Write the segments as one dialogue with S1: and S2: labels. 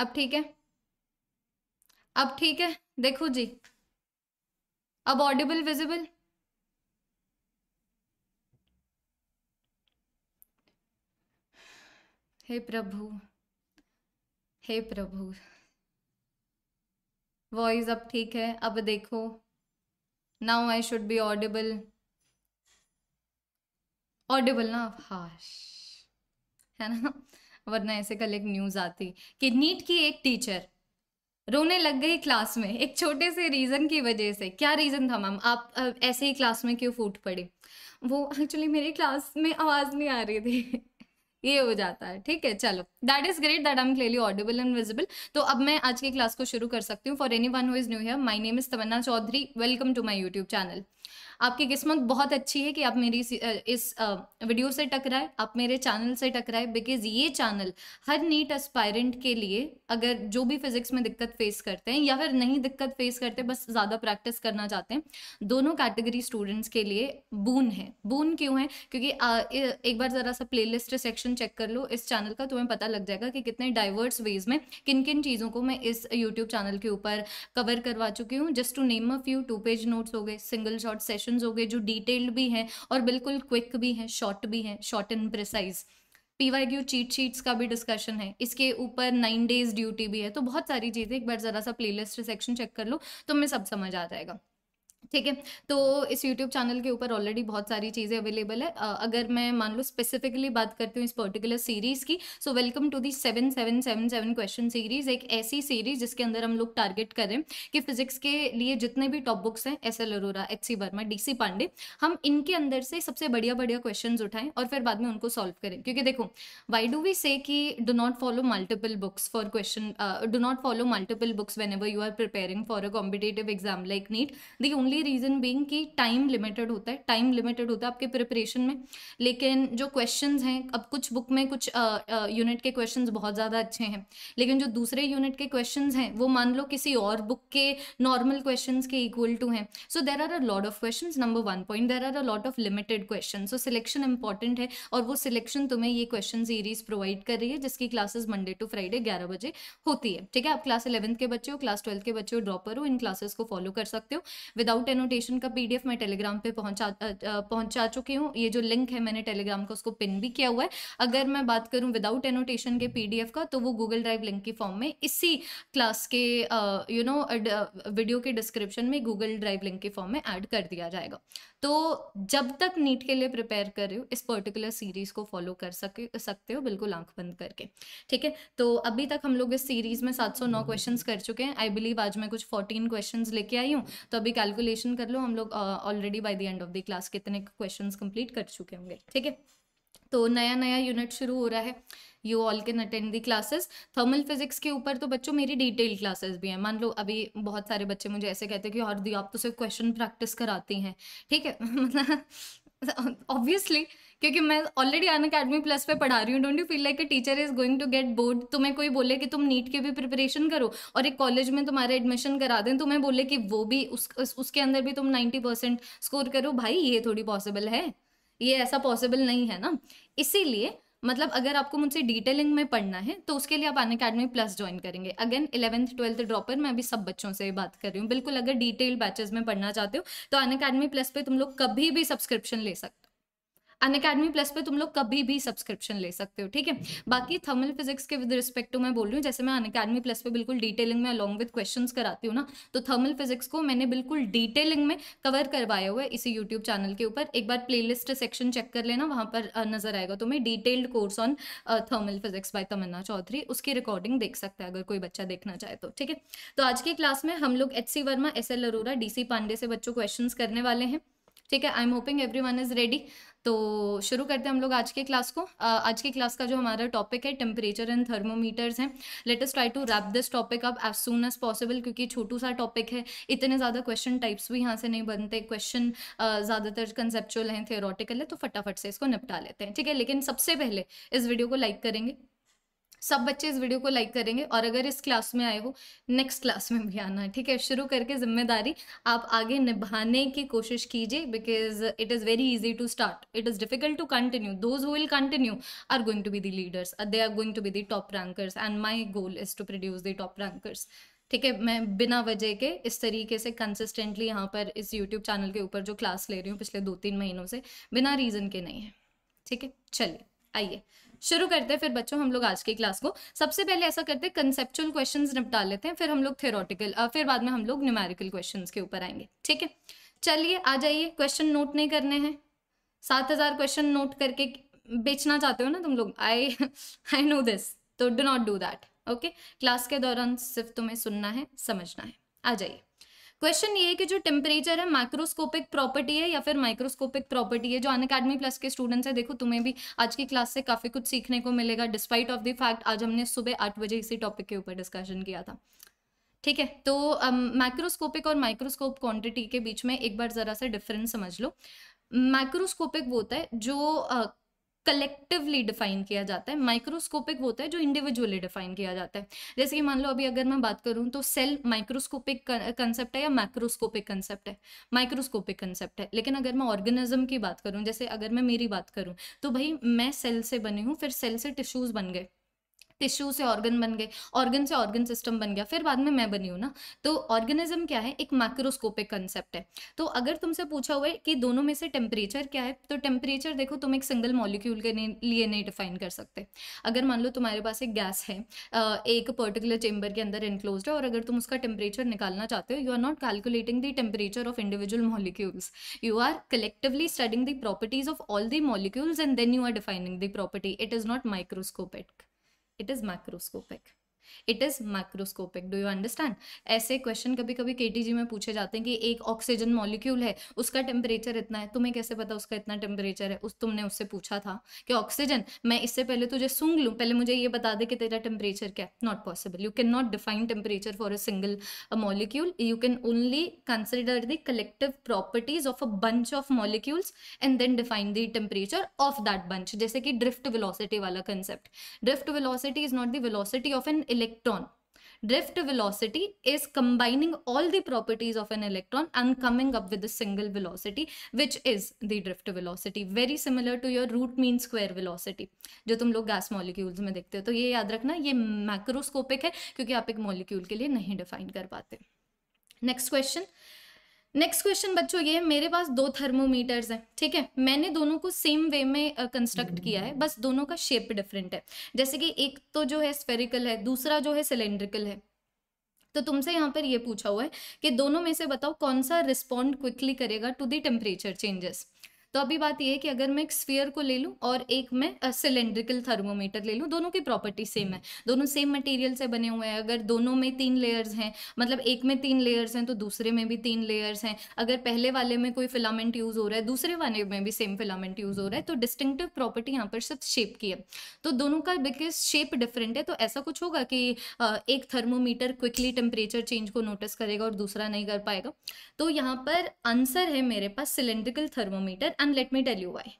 S1: अब ठीक है अब ठीक है देखो जी अब ऑडिबल विजिबल हे प्रभु हे प्रभु वॉइस अब ठीक है अब देखो now I should be audible audible ना हाश है ना वरना ऐसे कल एक न्यूज़ आती कि नीट की एक टीचर रोने लग गई क्लास में एक छोटे से रीज़न की वजह से क्या रीज़न था मैम आप ऐसे ही क्लास में क्यों फूट पड़ी वो एक्चुअली मेरी क्लास में आवाज़ नहीं आ रही थी ये हो जाता है ठीक है चलो that is great that I am clearly audible and visible तो अब मैं आज की क्लास को शुरू कर सकती हूँ for anyone who is new here my name is Tamanna Chaudhary welcome to my YouTube channel आपकी किस्मत बहुत अच्छी है कि आप मेरी इस वीडियो से टकराए आप मेरे चैनल से टकराए बिकॉज ये चैनल हर नीट एस्पायरेंट के लिए अगर जो भी फिजिक्स में दिक्कत फेस करते हैं या फिर नहीं दिक्कत फेस करते बस ज़्यादा प्रैक्टिस करना चाहते हैं दोनों कैटेगरी स्टूडेंट्स के लिए बून है बून क्यों है क्योंकि एक बार ज़रा सा प्ले सेक्शन चेक कर लो इस चैनल का तुम्हें पता पता लग जाएगा कि कितने डाइवर्स वेज में किन किन चीज़ों को मैं इस यूट्यूब चैनल के ऊपर कवर करवा चुकी हूँ just to name a few two page notes हो गए सिंगल शॉर्ट सेशन हो गए जो डिटेल्ड भी हैं और बिल्कुल क्विक भी हैं शॉर्ट भी हैं short and precise P Y Q cheat sheets का भी डिस्कशन है इसके ऊपर नाइन डेज ड्यूटी भी है तो बहुत सारी चीज़ें एक बार ज़रा सा प्लेलिस्ट सेक्शन चेक कर लो तो मैं सब समझ आ जाएगा ठीक है तो इस YouTube चैनल के ऊपर ऑलरेडी बहुत सारी चीज़ें अवेलेबल है अगर मैं मान लो स्पेसिफिकली बात करती हूँ इस पर्टिकुलर सीरीज़ की so welcome to the seven seven seven seven question series एक ऐसी सीरीज़ जिसके अंदर हम लोग टारगेट करें कि फिजिक्स के लिए जितने भी टॉप बुक्स हैं S L Arora H C Verma D C Pandey हम इनके अंदर से सबसे बढ़िया बढ़िया क्वेश्चन उठाएं और फिर बाद में उनको सॉल्व करें क्योंकि देखो वाई डू वी से कि do not follow multiple books for question do not follow multiple books whenever you are preparing for a competitive exam like NEET the only only reason being कि time limited होता है time limited होता है आपके preparation में लेकिन जो question हैं अब कुछ बुक में कुछ यूनिट के क्वेश्चन बहुत ज़्यादा अच्छे हैं लेकिन जो दूसरे यूनिट के क्वेश्चन हैं वो मान लो किसी और बुक के नॉर्मल क्वेश्चन के इक्वल टू हैं so there are a lot of question number one point there are a lot of limited question so selection important है और वो सिलेक्शन तुम्हें ये क्वेश्चन सीरीज प्रोवाइड कर रही है जिसकी क्लासेज मंडे टू फ्राइडे ग्यारह बजे होती है ठीक है आप क्लास इलेवंथ के बच्चे हो क्लास ट्वेल्थ के बच्चे हो ड्रॉपर हो इन क्लासेस को फॉलो कर सकते हो विदाउट नोट एनोटेशन का पीडीएफ मैं टेलीग्राम पे पहुंचा पहुंचा चुकी हूँ ये जो लिंक है मैंने टेलीग्राम का उसको पिन भी किया हुआ है अगर मैं बात करूँ विदाउट एनोटेशन के पीडीएफ का तो वो गूगल ड्राइव लिंक की फॉर्म में इसी क्लास के यू नो वीडियो के डिस्क्रिप्शन में गूगल ड्राइव लिंक के फॉर्म में ऐड कर दिया जाएगा तो जब तक नीट के लिए प्रिपेयर कर रहे हो इस पर्टिकुलर सीरीज को फॉलो कर सके सकते हो बिल्कुल आंख बंद करके ठीक है तो अभी तक हम लोग इस सीरीज में 709 क्वेश्चंस कर चुके हैं आई बिलीव आज मैं कुछ 14 क्वेश्चंस लेके आई हूँ तो अभी कैलकुलेशन कैलकुलेशन कर लो हम लोग already by the end of the class कितने क्वेश्चंस कंप्लीट कर चुके होंगे ठीक है तो नया नया यूनिट शुरू हो रहा है you all can attend the classes thermal physics के ऊपर तो बच्चों मेरी डिटेल क्लासेस भी हैं मान लो अभी बहुत सारे बच्चे मुझे ऐसे कहते हैं कि और दी आप तो सिर्फ क्वेश्चन प्रैक्टिस कराती हैं ठीक है मतलब ऑब्वियसली क्योंकि मैं ऑलरेडी अन अकेडमी प्लस पे पढ़ा रही हूँ don't you feel like a teacher is going to get bored तुम्हें कोई बोले कि तुम नीट के भी प्रिपरेशन करो और एक कॉलेज में तुम्हारा एडमिशन करा दें तुम्हें बोले कि वो भी उस, उसके अंदर भी तुम नाइन्टी परसेंट स्कोर करो भाई ये थोड़ी पॉसिबल है ये ऐसा पॉसिबल नहीं है ना इसीलिए मतलब अगर आपको मुझसे डिटेलिंग में पढ़ना है तो उसके लिए आप अन अकेडमी प्लस ज्वाइन करेंगे अगेन इलेवंथ ट्वेल्थ ड्रॉपर मैं अभी सब बच्चों से बात कर रही हूँ बिल्कुल अगर डिटेल बैचेस में पढ़ना चाहते हो तो अन अकेडमी प्लस पे तुम लोग कभी भी सब्सक्रिप्शन ले सकते हो अन अकेडमी प्लस पे तुम लोग कभी भी सब्सक्रिप्शन ले सकते हो ठीक है बाकी थर्मल फिजिक्स के विद रिस्पेक्ट टू मैं बोल रही हूँ जैसे मैं अन अकेडमी प्लस पे बिल्कुल डिटेलिंग में अलॉन्ग विद क्वेश्चन कराती हूँ ना तो थर्मल फिजिक्स को मैंने बिल्कुल डिटेलिंग में कवर करवाया हुआ है इसी यूट्यूब चैनल के ऊपर एक बार प्लेलिस्ट सेक्शन चेक कर लेना वहाँ पर नजर आएगा तुम्हें detailed course on thermal physics by Tamanna Chaudhary उसकी रिकॉर्डिंग देख सकता है अगर कोई बच्चा देखना चाहे तो ठीक है तो आज की क्लास में हम लोग H C Verma S L Arora D C Pandey से बच्चों क्वेश्चन करने वाले हैं ठीक है I am hoping every one रेडी तो शुरू करते हैं हम लोग आज के क्लास को आज के क्लास का जो हमारा टॉपिक है टेम्परेचर एंड थर्मोमीटर्स हैं let us try to wrap this topic up as soon as possible क्योंकि छोटू सा टॉपिक है इतने ज़्यादा क्वेश्चन टाइप्स भी यहाँ से नहीं बनते क्वेश्चन ज़्यादातर कंसेप्चुअल हैं थेरोटिकल है तो फटाफट से इसको निपटा लेते हैं ठीक है लेकिन सबसे पहले इस वीडियो को लाइक करेंगे सब बच्चे इस वीडियो को लाइक करेंगे और अगर इस क्लास में आए हो नेक्स्ट क्लास में भी आना ठीक है शुरू करके जिम्मेदारी आप आगे निभाने की कोशिश कीजिए because it is very easy to start it is difficult to continue those who will continue are going to be the leaders they are going to be the top rankers and my goal is to produce the top rankers ठीक है मैं बिना वजह के इस तरीके से consistently यहाँ पर इस यूट्यूब चैनल के ऊपर जो क्लास ले रही हूँ पिछले दो तीन महीनों से बिना रीज़न के नहीं है ठीक है चलिए आइए शुरू करते हैं फिर बच्चों हम लोग आज की क्लास को सबसे पहले ऐसा करते हैं कंसेप्चुअल क्वेश्चन निपटा लेते हैं फिर हम लोग थेरोटिकल फिर बाद में हम लोग न्यूमेरिकल क्वेश्चन के ऊपर आएंगे ठीक है चलिए आ जाइए क्वेश्चन नोट नहीं करने हैं सात हजार क्वेश्चन नोट करके बेचना चाहते हो ना तुम लोग आई आई नो दिस तो do not do that okay class के दौरान सिर्फ तुम्हें सुनना है समझना है आ जाइए क्वेश्चन ये है कि जो टेम्परेचर है माइक्रोस्कोपिक प्रॉपर्टी है या फिर माइक्रोस्कोपिक प्रॉपर्टी है जो अन अकेडमी प्लस के स्टूडेंट्स है देखो तुम्हें भी आज की क्लास से काफ़ी कुछ सीखने को मिलेगा डिस्पाइट ऑफ द फैक्ट आज हमने सुबह आठ बजे इसी टॉपिक के ऊपर डिस्कशन किया था ठीक है तो माइक्रोस्कोपिक um, और माइक्रोस्कोप क्वांटिटी के बीच में एक बार ज़रा सा डिफरेंस समझ लो माइक्रोस्कोपिक वो होता है जो uh, कलेक्टिवली डिफाइन किया जाता है माइक्रोस्कोपिक होता है जो इंडिविजुअली डिफाइन किया जाता है जैसे कि मान लो अभी अगर मैं बात करूं तो सेल माइक्रोस्कोपिक कंसेप्ट है या माइक्रोस्कोपिक कंसेप्ट है माइक्रोस्कोपिक कंसेप्ट है लेकिन अगर मैं ऑर्गेनिज्म की बात करूं जैसे अगर मैं मेरी बात करूं तो भाई मैं सेल से बनी हूँ फिर सेल से टिश्यूज बन गए टिश्यू से ऑर्गन बन गए ऑर्गन से ऑर्गन सिस्टम बन गया फिर बाद में मैं बनी हूँ ना तो ऑर्गेनिज्म क्या है एक माइक्रोस्कोपिक कंसेप्ट है तो अगर तुमसे पूछा हुआ है कि दोनों में से टेम्परेचर क्या है तो टेम्परेचर देखो तुम एक सिंगल मॉलिक्यूल के लिए नहीं डिफाइन कर सकते अगर मान लो तुम्हारे पास एक गैस है एक पर्टिकुलर चेम्बर के अंदर इनक्लोज है और अगर तुम उसका टेम्परेचर निकालना चाहते हो you are not calculating the temperature of individual molecules you are collectively studying the properties of all the molecules and then you are defining the property it is not microscopic it is macroscopic it is microscopic do you understand ऐसे question कभी कभी के में पूछे जाते हैं कि एक ऑक्सीजन मॉलिक्यूल है उसका टेम्परेचर इतना है तुम्हें कैसे पता उसका इतना टेम्परेचर है उस तुमने उससे पूछा था कि ऑक्सीजन मैं इससे पहले तुझे सूंघ लूँ पहले मुझे ये बता दे कि तेरा टेम्परेचर क्या है not possible you can not define temperature for a single molecule you can only consider the collective properties of a bunch of molecules and then define the temperature of that bunch जैसे कि drift velocity वाला concept drift velocity is not the velocity of an electron. Drift velocity is combining all the properties of an electron and coming up with a single velocity, which is the drift velocity. Very similar to your root mean square velocity, जो तुम लोग gas molecules में देखते हो तो ये याद रखना ये macroscopic है क्योंकि आप एक molecule के लिए नहीं define कर पाते Next question. नेक्स्ट क्वेश्चन बच्चों ये है मेरे पास दो थर्मोमीटर्स हैं ठीक है मैंने दोनों को सेम वे में कंस्ट्रक्ट हम्म। uh, किया है बस दोनों का शेप डिफरेंट है जैसे कि एक तो जो है स्फेरिकल है दूसरा जो है सिलेंड्रिकल है तो तुमसे यहाँ पर ये पूछा हुआ है कि दोनों में से बताओ कौन सा रिस्पॉन्ड क्विकली करेगा टू दी टेम्परेचर चेंजेस तो अभी बात यह है कि अगर मैं एक स्फीयर को ले लूँ और एक मैं सिलेंड्रिकल थर्मोमीटर ले लूँ दोनों की प्रॉपर्टी सेम है दोनों सेम मटेरियल से बने हुए हैं अगर दोनों में तीन लेयर्स हैं मतलब एक में तीन लेयर्स हैं तो दूसरे में भी तीन लेयर्स हैं अगर पहले वाले में कोई फिलामेंट यूज़ हो रहा है दूसरे वाले में भी सेम फिलामेंट यूज़ हो रहा है तो डिस्टिंक्टिव प्रॉपर्टी यहाँ पर सिर्फ शेप की है तो दोनों का बिकॉज शेप डिफरेंट है तो ऐसा कुछ होगा कि एक थर्मोमीटर क्विकली टेम्परेचर चेंज को नोटिस करेगा और दूसरा नहीं कर पाएगा तो यहाँ पर आंसर है मेरे पास cylindrical thermometer and and let me tell you why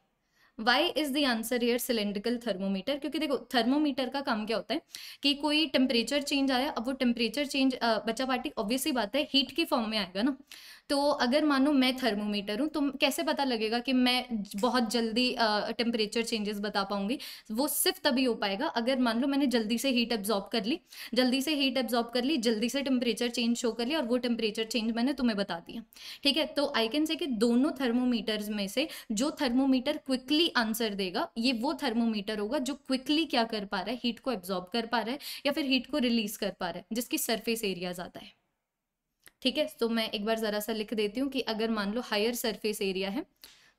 S1: why is the answer here cylindrical thermometer क्योंकि देखो थर्मोमीटर का काम क्या होता है कि कोई टेम्परेचर चेंज आया अब वो टेम्परेचर चेंज बच्चा पार्टी ऑब्वियसली बात है हीट की फॉर्म में आएगा ना तो अगर मानो मैं थर्मोमीटर हूँ तो कैसे पता लगेगा कि मैं बहुत जल्दी टेम्परेचर चेंजेस बता पाऊंगी वो सिर्फ तभी हो पाएगा अगर मान लो मैंने जल्दी से हीट एब्जॉर्ब कर ली जल्दी से हीट एब्जॉर्ब कर ली जल्दी से टेम्परेचर चेंज शो कर लिया और वो टेम्परेचर चेंज मैंने तुम्हें बता दिया ठीक है तो आई कैन से कि दोनों थर्मोमीटर्स में से जो थर्मोमीटर क्विकली आंसर देगा ये वो थर्मोमीटर होगा जो क्विकली क्या कर पा रहा है हीट को एब्जॉर्ब कर पा रहा है या फिर हीट को रिलीज कर पा रहा है जिसकी सरफेस एरिया ज़्यादा है ठीक है तो मैं एक बार ज़रा सा लिख देती हूँ कि अगर मान लो हायर सरफेस एरिया है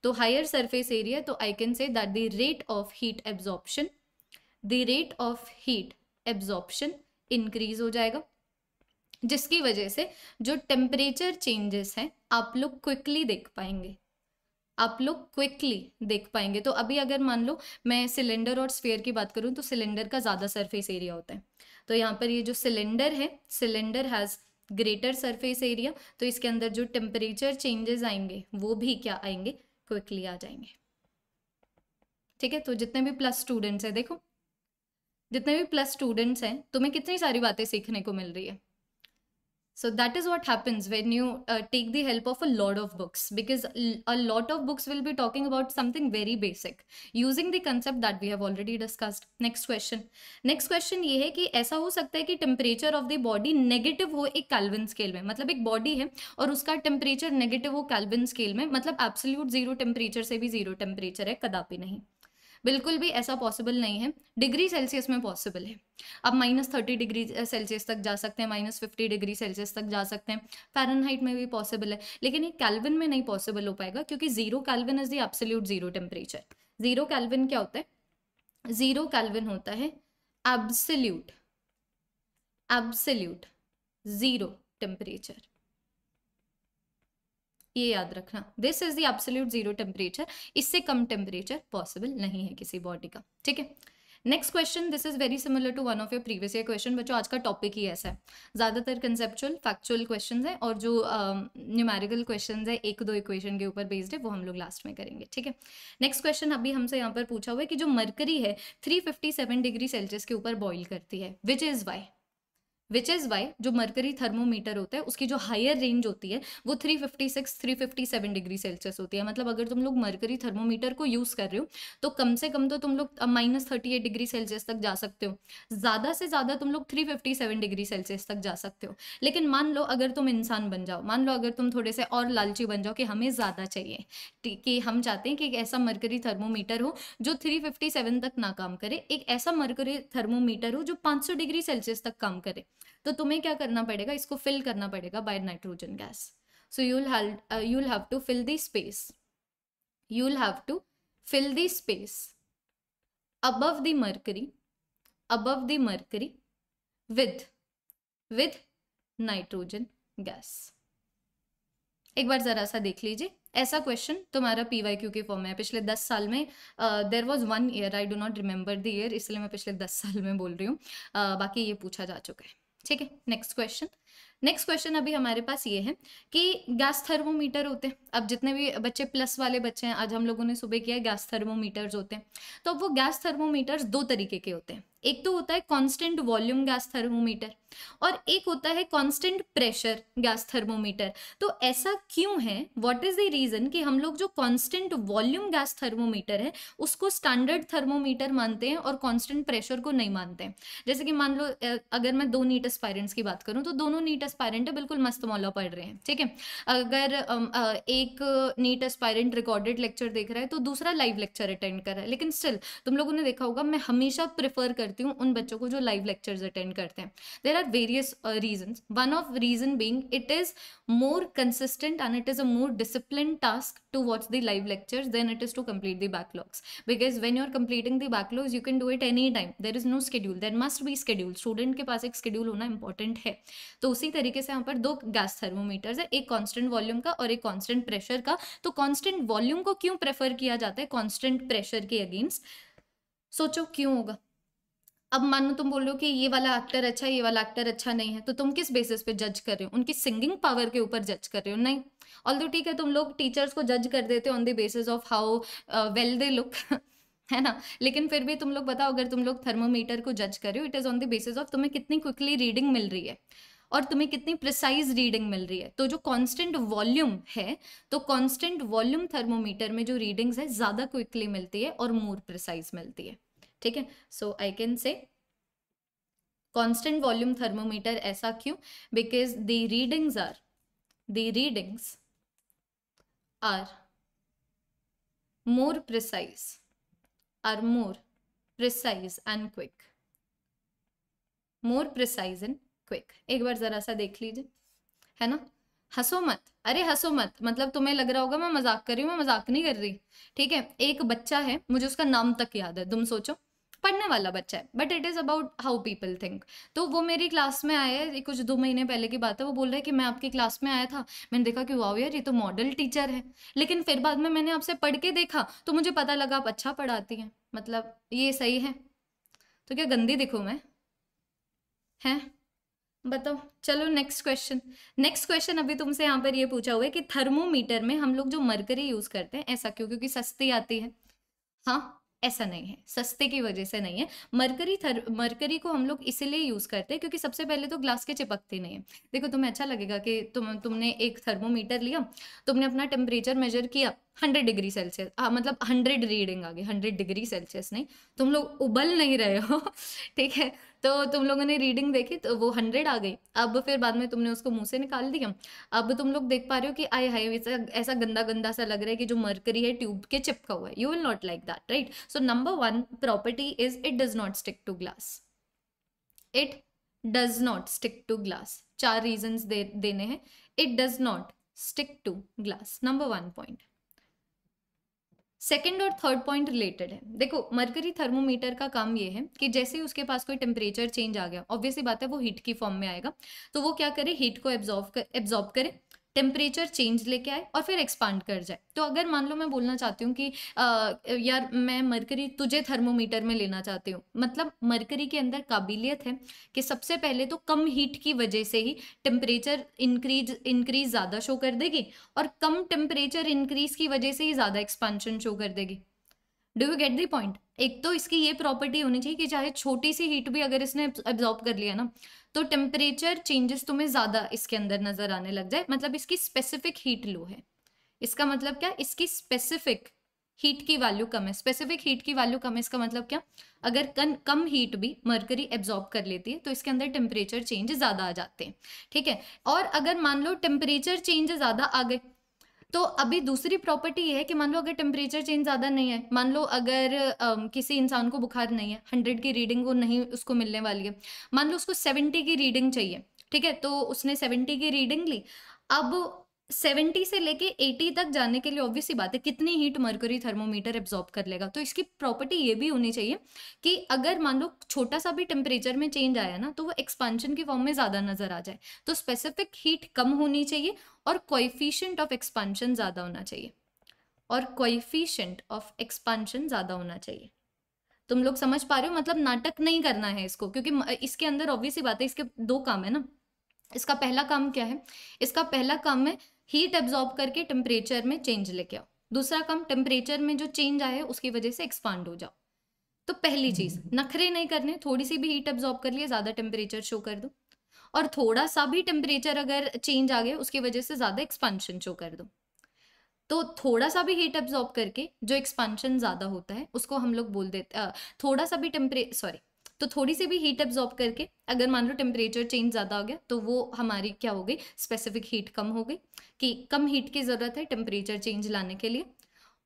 S1: तो हायर सरफेस एरिया तो I can say that the rate of heat absorption the rate of heat absorption increase हो जाएगा जिसकी वजह से जो टेम्परेचर चेंजेस हैं आप लोग क्विकली देख पाएंगे आप लोग क्विकली देख पाएंगे तो अभी अगर मान लो मैं सिलेंडर और स्फेयर की बात करूं तो सिलेंडर का ज़्यादा सरफेस एरिया होता है तो यहाँ पर ये जो सिलेंडर है cylinder has greater surface area तो इसके अंदर जो टेम्परेचर चेंजेस आएंगे वो भी क्या आएंगे क्विकली आ जाएंगे ठीक है तो जितने भी प्लस स्टूडेंट्स हैं देखो जितने भी प्लस स्टूडेंट्स हैं तुम्हें कितनी सारी बातें सीखने को मिल रही है so that is what happens when you uh, take the help of a lot of books because a lot of books will be talking about something very basic using the concept that we have already discussed next question next question ये है कि ऐसा हो सकता है कि temperature of the body negative हो एक Kelvin scale में मतलब एक body है और उसका temperature negative हो Kelvin scale में मतलब absolute zero temperature से भी zero temperature है कदापि नहीं बिल्कुल भी ऐसा पॉसिबल नहीं है डिग्री सेल्सियस में पॉसिबल है आप माइनस थर्टी डिग्री सेल्सियस तक जा सकते हैं माइनस फिफ्टी डिग्री सेल्सियस तक जा सकते हैं फ़ारेनहाइट में भी पॉसिबल है लेकिन ये कैलविन में नहीं पॉसिबल हो पाएगा क्योंकि zero kelvin is the absolute zero temperature zero kelvin क्या होता है जीरो कैलविन होता है एब्सोल्यूट एब्सोल्यूट जीरो टेम्परेचर ये याद रखना this is the absolute zero temperature इससे कम टेम्परेचर पॉसिबल नहीं है किसी बॉडी का ठीक है next question this is very similar to one of your previous year question बच्चों आज का टॉपिक ही ऐसा है ज्यादातर कंसेप्चुअल फैक्चुअल क्वेश्चन है और जो न्यूमेरिकल uh, क्वेश्चन है एक दो इक्वेशन के ऊपर बेस्ड है वो हम लोग लास्ट में करेंगे ठीक है नेक्स्ट क्वेश्चन अभी हमसे यहाँ पर पूछा हुआ है कि जो मरकरी है 357 डिग्री सेल्सियस के ऊपर बॉइल करती है which is why which is why जो मरकरी थर्मोमीटर होता है उसकी जो हायर रेंज होती है वो 356 357 डिग्री सेल्सियस होती है मतलब अगर तुम लोग मरकरी थर्मोमीटर को यूज़ कर रहे हो तो कम से कम तो तुम लोग माइनस थर्टी डिग्री सेल्सियस तक जा सकते हो ज़्यादा से ज़्यादा तुम लोग 357 डिग्री सेल्सियस तक जा सकते हो लेकिन मान लो अगर तुम इंसान बन जाओ मान लो अगर तुम थोड़े से और लालची बन जाओ कि हमें ज़्यादा चाहिए कि हम चाहते हैं कि एक ऐसा मरकरी थर्मोमीटर हो जो सेवन तक ना काम करे एक ऐसा मरकरी थर्मोमीटर हो जो सौ डिग्री सेल्सियस तक काम करे तो तुम्हें क्या करना पड़ेगा इसको फिल करना पड़ेगा by nitrogen gas so you'll you'll have to fill the space you'll have to fill the space above the mercury above the mercury with with nitrogen gas एक बार जरा सा देख लीजिए ऐसा क्वेश्चन तुम्हारा पी वाई क्यू के form में है पिछले दस साल में there was one year I do not remember the year इसलिए मैं पिछले दस साल में बोल रही हूँ uh, बाकी ये पूछा जा चुका है ठीक है नेक्स्ट क्वेश्चन नेक्स्ट क्वेश्चन अभी हमारे पास ये है कि गैस थर्मोमीटर होते हैं अब जितने भी बच्चे प्लस वाले बच्चे हैं आज हम लोगों ने सुबह किया गैस थर्मोमीटर्स होते हैं तो अब वो गैस थर्मोमीटर्स दो तरीके के होते हैं एक तो होता है कॉन्स्टेंट वॉल्यूम गैस थर्मोमीटर और एक होता है कांस्टेंट प्रेशर गैस थर्मोमीटर तो ऐसा क्यों है व्हाट इज द रीजन कि हम लोग जो कांस्टेंट वॉल्यूम गैस थर्मोमीटर है उसको स्टैंडर्ड थर्मोमीटर मानते हैं और कांस्टेंट प्रेशर को नहीं मानते हैं जैसे कि मान लो अगर मैं दो नीट एस्पायरेंट्स की बात करूं तो दोनों नीट एस्पायरेंट बिल्कुल मस्त मौला पढ़ रहे हैं ठीक है अगर एक नीट एस्पायरेंट रिकॉर्डेड लेक्चर देख रहा है तो दूसरा लाइव लेक्चर अटेंड कर रहा है लेकिन स्टिल तुम लोगों ने देखा होगा मैं हमेशा प्रिफर करती हूँ उन बच्चों को जो लाइव लेक्चर्स अटेंड करते हैं there are various reason one of reason being it is more consistent and it is a more discipline task to watch the live lecture than it is to complete the backlogs because when you are completing the backlogs you can do it any time there is no schedule there must be schedule student के पास एक schedule होना important है तो उसी तरीके से यहाँ पर दो गैस थर्मोमीटर्स है एक कॉन्स्टेंट वॉल्यूम का और एक कॉन्स्टेंट प्रेशर का तो कॉन्स्टेंट वॉल्यूम को क्यों प्रेफर किया जाता है कॉन्स्टेंट प्रेशर के अगेंस्ट सोचो क्यों होगा अब मानो तुम बोल रहे हो कि ये वाला एक्टर अच्छा ये वाला एक्टर अच्छा नहीं है तो तुम किस बेसिस पे जज कर रहे हो उनकी सिंगिंग पावर के ऊपर जज कर रहे हो नहीं ऑल दो ठीक है तुम लोग टीचर्स को जज कर देते हो on the basis of how well they look है ना लेकिन फिर भी तुम लोग बताओ अगर तुम लोग थर्मोमीटर को जज कर रहे हो it is on the basis of तुम्हें कितनी क्विकली रीडिंग मिल रही है और तुम्हें कितनी प्रिसाइज रीडिंग मिल रही है तो जो कांस्टेंट वॉल्यूम है तो कांस्टेंट वॉल्यूम थर्मोमीटर में जो रीडिंग्स है ज़्यादा क्विकली मिलती है और मोर प्रिसाइज मिलती है ठीक है so I can say constant volume thermometer ऐसा क्यों because the readings are the readings are more precise are more precise and quick more precise and quick एक बार जरा सा देख लीजिए है ना हंसो मत अरे हंसो मत मतलब तुम्हें लग रहा होगा मैं मजाक कर रही हूँ मैं मजाक नहीं कर रही ठीक है एक बच्चा है मुझे उसका नाम तक याद है तुम सोचो पढ़ने वाला बच्चा है but it is about how people think तो वो मेरी क्लास में आया कुछ दो महीने पहले की बात है वो बोल रहे हैं कि मैं आपकी क्लास में आया था मैंने देखा कि वाह यार ये तो मॉडल टीचर है लेकिन फिर बाद में मैंने आपसे पढ़ के देखा तो मुझे पता लगा आप अच्छा पढ़ाती हैं मतलब ये सही है तो क्या गंदी दिखूँ मैं है बताओ चलो नेक्स्ट क्वेश्चन नेक्स्ट क्वेश्चन अभी तुमसे यहाँ पर ये पूछा हुआ है कि थर्मोमीटर में हम लोग जो मरकरी यूज़ करते हैं ऐसा क्यों क्योंकि सस्ती आती है हाँ ऐसा नहीं है सस्ते की वजह से नहीं है मरकरी थर मरकरी को हम लोग इसीलिए यूज़ करते हैं क्योंकि सबसे पहले तो ग्लास के चिपकते नहीं है देखो तुम्हें अच्छा लगेगा कि तुम तुमने एक थर्मोमीटर लिया तुमने अपना टेम्परेचर मेजर किया हंड्रेड डिग्री सेल्सियस मतलब हंड्रेड रीडिंग आ गई हंड्रेड डिग्री सेल्सियस नहीं तुम लोग उबल नहीं रहे हो ठीक है तो तुम लोगों ने रीडिंग देखी तो वो हंड्रेड आ गई अब फिर बाद में तुमने उसको मुंह से निकाल दिया अब तुम लोग देख पा रहे हो कि आई हाई ऐसा ऐसा गंदा गंदा सा लग रहा है कि जो मरकरी है ट्यूब के चिपका हुआ है you will not like that right so number one property is it does not stick to glass it does not stick to glass चार रीजन्स दे देने हैं it does not stick to glass number one point second और third point related है देखो mercury thermometer का काम ये है कि जैसे ही उसके पास कोई टेम्परेचर चेंज आ गया ऑब्वियसली बात है वो हीट की फॉर्म में आएगा तो वो क्या करे हीट को एब्जॉर्व कर एब्जॉर्ब करे टेम्परेचर चेंज लेके आए और फिर एक्सपांड कर जाए तो अगर मान लो मैं बोलना चाहती हूँ कि आ, यार मैं मरकरी तुझे थर्मोमीटर में लेना चाहती हूँ मतलब मरकरी के अंदर काबिलियत है कि सबसे पहले तो कम हीट की वजह से ही टेम्परेचर इंक्रीज इंक्रीज ज़्यादा शो कर देगी और कम टेम्परेचर इंक्रीज की वजह से ही ज़्यादा एक्सपांशन शो कर देगी do you get the point एक तो इसकी ये प्रॉपर्टी होनी चाहिए कि चाहे छोटी सी हीट भी अगर इसने एब्जॉर्ब कर लिया ना तो टेम्परेचर चेंजेस तुम्हें ज़्यादा इसके अंदर नज़र आने लग जाए मतलब इसकी स्पेसिफिक हीट लो है इसका मतलब क्या इसकी स्पेसिफिक हीट की वैल्यू कम है स्पेसिफिक हीट की वैल्यू कम है इसका मतलब क्या अगर कन, कम हीट भी मरकरी एब्जॉर्ब कर लेती है तो इसके अंदर टेम्परेचर चेंज ज़्यादा आ जाते हैं ठीक है और अगर मान लो टेम्परेचर चेंज ज़्यादा आ गए तो अभी दूसरी प्रॉपर्टी है कि मान लो अगर टेम्परेचर चेंज ज़्यादा नहीं है मान लो अगर अम, किसी इंसान को बुखार नहीं है हंड्रेड की रीडिंग वो नहीं उसको मिलने वाली है मान लो उसको सेवेंटी की रीडिंग चाहिए ठीक है तो उसने सेवेंटी की रीडिंग ली अब सेवेंटी से लेके एटी तक जाने के लिए ऑब्वियसली बात है कितनी हीट मर्करी थर्मोमीटर एब्जॉर्ब कर लेगा तो इसकी प्रॉपर्टी ये भी होनी चाहिए कि अगर मान लो छोटा सा भी टेम्परेचर में चेंज आया ना तो वो एक्सपांशन के फॉर्म में ज़्यादा नजर आ जाए तो स्पेसिफिक हीट कम होनी चाहिए और कोइफिशियंट ऑफ एक्सपांशन ज़्यादा होना चाहिए और कोइफिशियंट ऑफ एक्सपांशन ज़्यादा होना चाहिए तुम लोग समझ पा रहे हो मतलब नाटक नहीं करना है इसको क्योंकि इसके अंदर ऑब्वियसली बात है इसके दो काम है ना इसका पहला काम क्या है इसका पहला काम है हीट एब्जॉर्ब करके टेम्परेचर में चेंज लेके आओ दूसरा काम टेम्परेचर में जो चेंज आए उसकी वजह से एक्सपांड हो जाओ तो पहली चीज हम्म। नखरे नहीं करने थोड़ी सी भी हीट एब्जॉर्ब कर लिए ज्यादा टेम्परेचर शो कर दो और थोड़ा सा भी टेम्परेचर अगर चेंज आ गया उसकी वजह से ज्यादा एक्सपांशन शो कर दो तो थोड़ा सा भी हीट एब्जॉर्ब करके जो एक्सपांशन ज्यादा होता है उसको हम लोग बोल देते थोड़ा सा भी टेम्परे सॉरी तो थोड़ी सी भी हीट एब्जॉर्ब करके अगर मान लो टेम्परेचर चेंज ज़्यादा हो गया तो वो हमारी क्या हो गई स्पेसिफिक हीट कम हो गई कि कम हीट की ज़रूरत है टेम्परेचर चेंज लाने के लिए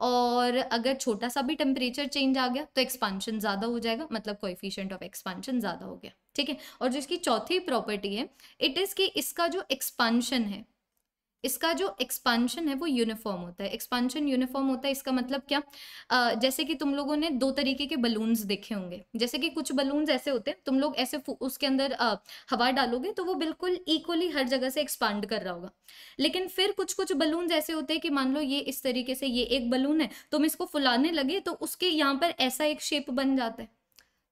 S1: और अगर छोटा सा भी टेम्परेचर चेंज आ गया तो एक्सपांशन ज़्यादा हो जाएगा मतलब कोएफिशिएंट ऑफ एक्सपांशन ज़्यादा हो गया ठीक है और जो इसकी चौथी प्रॉपर्टी है इट इज़ कि इसका जो एक्सपांशन है इसका जो एक्सपांशन है वो यूनिफॉर्म होता है एक्सपांशन यूनिफॉर्म होता है इसका मतलब क्या uh, जैसे कि तुम लोगों ने दो तरीके के बलून्स देखे होंगे जैसे कि कुछ बलून्स ऐसे होते हैं तुम लोग ऐसे उसके अंदर uh, हवा डालोगे तो वो बिल्कुल इक्वली हर जगह से एक्सपांड कर रहा होगा लेकिन फिर कुछ कुछ बलून्स ऐसे होते हैं कि मान लो ये इस तरीके से ये एक बलून है तुम इसको फुलाने लगे तो उसके यहाँ पर ऐसा एक शेप बन जाता है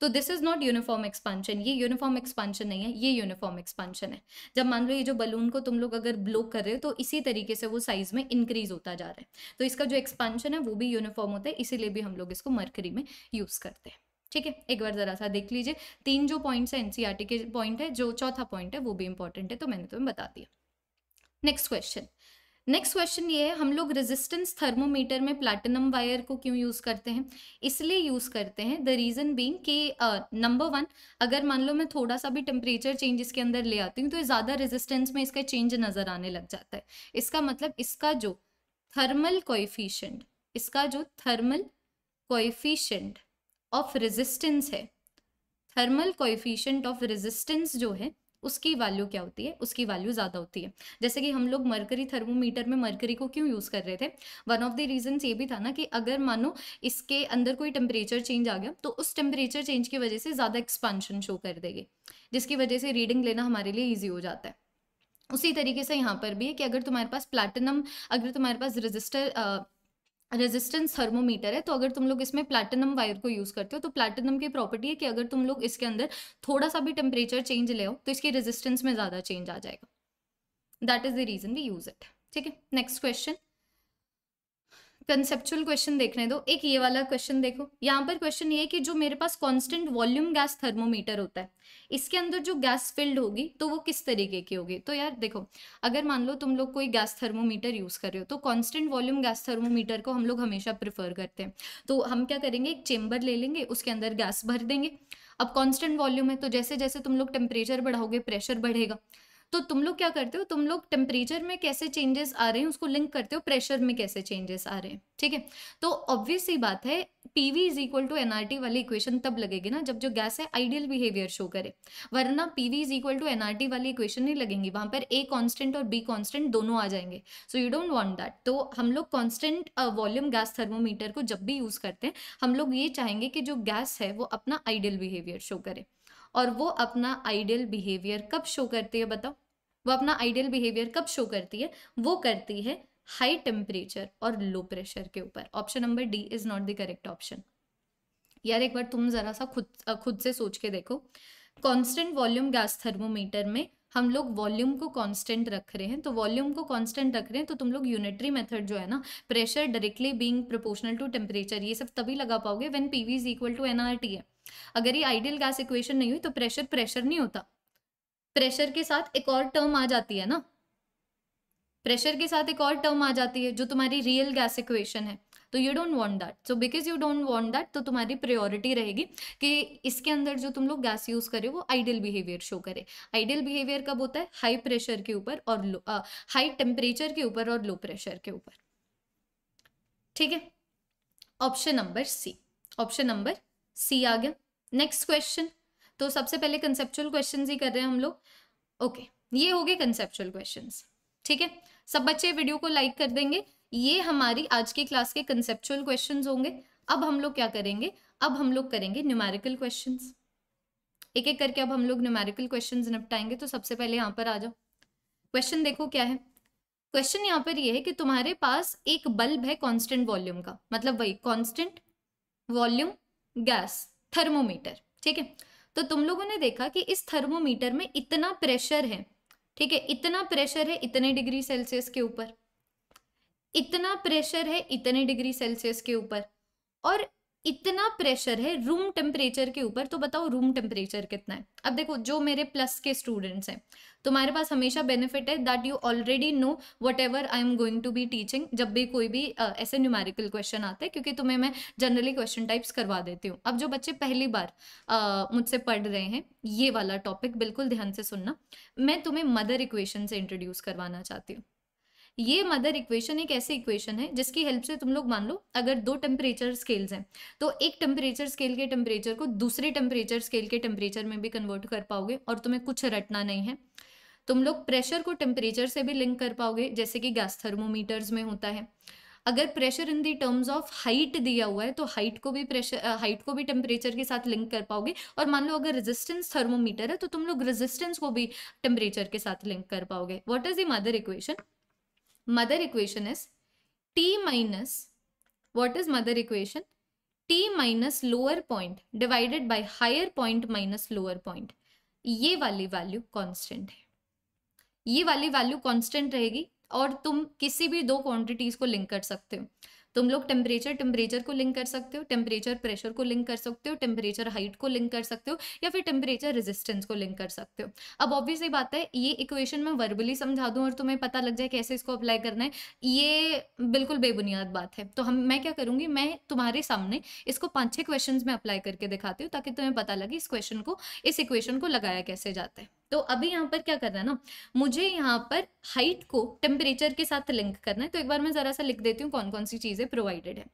S1: तो this is not uniform expansion ये यूनिफॉर्म एक्सपेंशन नहीं है ये यूनिफॉर्म एक्सपेंशन है जब मान लो ये जो बलून को तुम लोग अगर ब्लो कर रहे हो तो इसी तरीके से वो साइज में इंक्रीज होता जा रहा है तो इसका जो एक्सपेंशन है वो भी यूनिफॉर्म होता है इसीलिए भी हम लोग इसको मरकरी में यूज करते हैं ठीक है एक बार जरा सा देख लीजिए तीन जो पॉइंट्स हैं एनसीआरटी के पॉइंट है जो चौथा पॉइंट है वो भी इंपॉर्टेंट है तो मैंने तुम्हें बता दिया नेक्स्ट क्वेश्चन नेक्स्ट क्वेश्चन ये है हम लोग रेजिस्टेंस थर्मोमीटर में प्लैटिनम वायर को क्यों यूज़ करते हैं इसलिए यूज़ करते हैं द रीज़न बींग कि नंबर वन अगर मान लो मैं थोड़ा सा भी टेम्परेचर चेंज इसके अंदर ले आती हूँ तो ज़्यादा रेजिस्टेंस में इसका चेंज नज़र आने लग जाता है इसका मतलब इसका जो थर्मल कोफ़िशेंट इसका जो थर्मल कोफिशेंट ऑफ रेजिस्टेंस है थर्मल कोफ़िशेंट ऑफ रेजिस्टेंस जो है उसकी वैल्यू क्या होती है उसकी वैल्यू ज़्यादा होती है जैसे कि हम लोग मरकरी थर्मोमीटर में मरकरी को क्यों यूज़ कर रहे थे वन ऑफ द रीजन्स ये भी था ना कि अगर मानो इसके अंदर कोई टेम्परेचर चेंज आ गया तो उस टेम्परेचर चेंज की वजह से ज़्यादा एक्सपांशन शो कर देगी जिसकी वजह से रीडिंग लेना हमारे लिए ईजी हो जाता है उसी तरीके से यहाँ पर भी है कि अगर तुम्हारे पास प्लैटिनम अगर तुम्हारे पास रजिस्टर रेजिस्टेंस थर्मोमीटर है तो अगर तुम लोग इसमें प्लैटिनम वायर को यूज़ करते हो तो प्लैटिनम की प्रॉपर्टी है कि अगर तुम लोग इसके अंदर थोड़ा सा भी टेम्परेचर चेंज ले हो तो इसकी रेजिस्टेंस में ज़्यादा चेंज आ जाएगा that is the reason we use it ठीक है नेक्स्ट क्वेश्चन कंसेप्चुअल क्वेश्चन देखने दो एक ये वाला क्वेश्चन देखो यहाँ पर क्वेश्चन ये है कि जो मेरे पास कांस्टेंट वॉल्यूम गैस थर्मोमीटर होता है इसके अंदर जो गैस फिल्ड होगी तो वो किस तरीके की होगी तो यार देखो अगर मान लो तुम लोग कोई गैस थर्मोमीटर यूज कर रहे हो तो कांस्टेंट वॉल्यूम गैस थर्मोमीटर को हम लोग हमेशा प्रिफर करते हैं तो हम क्या करेंगे एक चेंबर ले लेंगे उसके अंदर गैस भर देंगे अब कॉन्स्टेंट वॉल्यूम है तो जैसे जैसे तुम लोग टेम्परेचर बढ़ाओगे प्रेशर बढ़ेगा तो तुम लोग क्या करते हो तुम लोग टेम्परेचर में कैसे चेंजेस आ रहे हैं उसको लिंक करते हो प्रेशर में कैसे चेंजेस आ रहे हैं ठीक है तो ऑब्वियस ही बात है P V is equal to N R T वाली इक्वेशन तब लगेगी ना जब जो गैस है आइडियल बिहेवियर शो करे वरना P V is equal to N R T वाली इक्वेशन नहीं लगेंगी वहां पर ए कांस्टेंट और बी कांस्टेंट दोनों आ जाएंगे so you don't want that तो हम लोग कांस्टेंट वॉल्यूम गैस थर्मोमीटर को जब भी यूज करते हैं हम लोग ये चाहेंगे कि जो गैस है वो अपना आइडियल बिहेवियर शो करे और वो अपना आइडियल बिहेवियर कब शो करती है बताओ वो अपना आइडियल बिहेवियर कब शो करती है वो करती है हाई टेम्परेचर और लो प्रेशर के ऊपर option number D is not the correct option यार एक बार तुम जरा सा खुद खुद से सोच के देखो कांस्टेंट वॉल्यूम गैस थर्मोमीटर में हम लोग वॉल्यूम को कांस्टेंट रख रहे हैं तो वॉल्यूम को कांस्टेंट रख रहे हैं तो तुम लोग यूनिटरी मेथड जो है ना pressure directly being proportional to temperature ये सब तभी लगा पाओगे when P V is equal to N R T है अगर ये आइडियल गैस इक्वेशन नहीं हुई तो प्रेशर प्रेशर नहीं होता प्रेशर के साथ एक और टर्म आ जाती है ना प्रेशर के साथ एक और टर्म आ जाती है जो तुम्हारी रियल गैस इक्वेशन है तो you don't want that so because you don't want that तो तुम्हारी प्रायोरिटी रहेगी कि इसके अंदर जो तुम लोग गैस यूज करे वो आइडियल बिहेवियर शो करे आइडियल बिहेवियर कब होता है हाई प्रेशर के ऊपर और लो हाई टेम्परेचर के ऊपर और लो प्रेशर के ऊपर ठीक है option number C option number C आ गया नेक्स्ट क्वेश्चन तो सबसे पहले कंसेप्चुअल क्वेश्चन ही कर रहे हैं हम लोग ओके okay, ये हो गए कंसेप्चुअल क्वेश्चन ठीक है सब बच्चे वीडियो को लाइक कर देंगे ये हमारी आज की क्लास के कंसेप्चुअल क्वेश्चन होंगे अब हम लोग क्या करेंगे अब हम लोग करेंगे न्यूमेरिकल क्वेश्चन एक एक करके अब हम लोग न्यूमेरिकल क्वेश्चन निपटाएंगे तो सबसे पहले यहाँ पर आ जाओ क्वेश्चन देखो क्या है क्वेश्चन यहाँ पर यह है कि तुम्हारे पास एक बल्ब है कांस्टेंट वॉल्यूम का मतलब वही कांस्टेंट वॉल्यूम गैस थर्मोमीटर ठीक है तो तुम लोगों ने देखा कि इस थर्मोमीटर में इतना प्रेशर है ठीक है इतना प्रेशर है इतने डिग्री सेल्सियस के ऊपर इतना प्रेशर है इतने डिग्री सेल्सियस के ऊपर और इतना प्रेशर है रूम टेम्परेचर के ऊपर तो बताओ रूम टेम्परेचर कितना है अब देखो जो मेरे प्लस के स्टूडेंट्स हैं तुम्हारे पास हमेशा बेनिफिट है that you already know whatever I am going to be teaching जब भी कोई भी आ, ऐसे न्यूमेरिकल क्वेश्चन आते हैं क्योंकि तुम्हें मैं जनरली क्वेश्चन टाइप्स करवा देती हूँ अब जो बच्चे पहली बार मुझसे पढ़ रहे हैं ये वाला टॉपिक बिल्कुल ध्यान से सुनना मैं तुम्हें मदर इक्वेशन से इंट्रोड्यूस करवाना चाहती हूँ ये मदर इक्वेशन एक ऐसी इक्वेशन है जिसकी हेल्प से तुम लोग मान लो अगर दो टेम्परेचर स्केल्स हैं तो एक टेम्परेचर स्केल के टेम्परेचर को दूसरे टेम्परेचर स्केल के टेम्परेचर में भी कन्वर्ट कर पाओगे और तुम्हें कुछ रटना नहीं है तुम लोग प्रेशर को टेम्परेचर से भी लिंक कर पाओगे जैसे कि गैस थर्मोमीटर्स में होता है अगर pressure in the terms of height दिया हुआ है तो हाइट को भी प्रेशर हाइट को भी टेम्परेचर के साथ लिंक कर पाओगे और मान लो अगर रेजिस्टेंस थर्मोमीटर है तो तुम लोग रेजिस्टेंस को भी टेम्परेचर के साथ लिंक कर पाओगे what is the mother equation mother equation is t minus what is mother equation t minus lower point divided by higher point minus lower point ये वाली वैल्यू कांस्टेंट है ये वाली वैल्यू कांस्टेंट रहेगी और तुम किसी भी दो क्वांटिटीज को लिंक कर सकते हो तुम लोग टेम्परेचर टेम्परेचर को लिंक कर सकते हो टेम्परेचर प्रेशर को लिंक कर सकते हो टेम्परेचर हाइट को लिंक कर सकते हो या फिर टेम्परेचर रेजिस्टेंस को लिंक कर सकते हो अब ऑब्वियसली बात है ये इक्वेशन मैं वर्बली समझा दूँ और तुम्हें पता लग जाए कैसे इसको अप्लाई करना है ये बिल्कुल बेबुनियाद बात है तो हम मैं क्या करूँगी मैं तुम्हारे सामने इसको पाँच छः क्वेश्चन में अप्लाई करके दिखाती हूँ ताकि तुम्हें पता लगे इस क्वेश्चन को इस इक्वेशन को लगाया कैसे जाता है तो अभी यहाँ पर क्या करना है ना मुझे यहाँ पर हाइट को टेम्परेचर के साथ लिंक करना है तो एक बार मैं ज़रा सा लिख देती हूँ कौन कौन सी चीज़ें प्रोवाइडेड है